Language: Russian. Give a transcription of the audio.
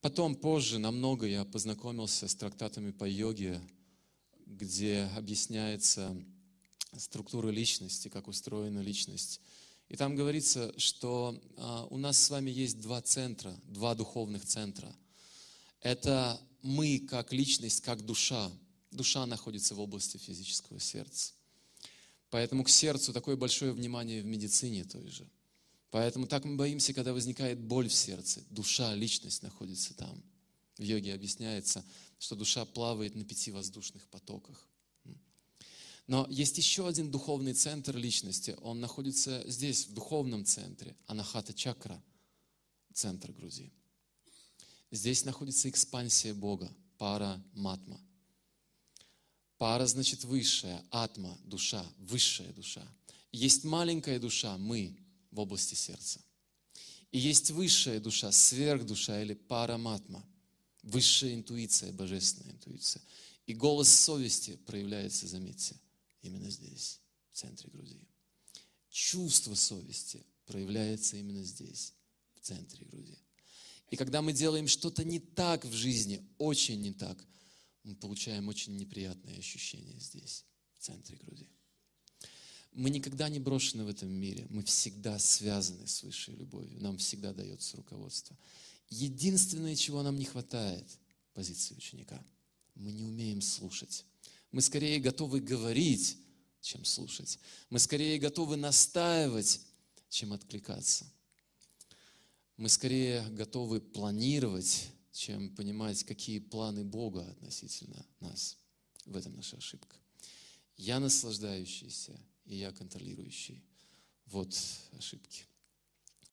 Потом, позже, намного я познакомился с трактатами по йоге, где объясняется структура личности, как устроена личность. И там говорится, что а, у нас с вами есть два центра, два духовных центра. Это мы как личность, как душа. Душа находится в области физического сердца. Поэтому к сердцу такое большое внимание в медицине той же – Поэтому так мы боимся, когда возникает боль в сердце. Душа, личность находится там. В йоге объясняется, что душа плавает на пяти воздушных потоках. Но есть еще один духовный центр личности. Он находится здесь, в духовном центре, анахата чакра, центр Грузии. Здесь находится экспансия Бога, пара матма. Пара значит высшая, атма, душа, высшая душа. Есть маленькая душа, мы, в области сердца. И есть высшая душа, сверхдуша или параматма, высшая интуиция, божественная интуиция. И голос совести проявляется, заметьте, именно здесь, в центре груди. Чувство совести проявляется именно здесь, в центре груди. И когда мы делаем что-то не так в жизни, очень не так, мы получаем очень неприятные ощущения здесь, в центре груди. Мы никогда не брошены в этом мире. Мы всегда связаны с высшей любовью. Нам всегда дается руководство. Единственное, чего нам не хватает – позиции ученика. Мы не умеем слушать. Мы скорее готовы говорить, чем слушать. Мы скорее готовы настаивать, чем откликаться. Мы скорее готовы планировать, чем понимать, какие планы Бога относительно нас. В этом наша ошибка. Я наслаждающийся и я контролирующий. Вот ошибки.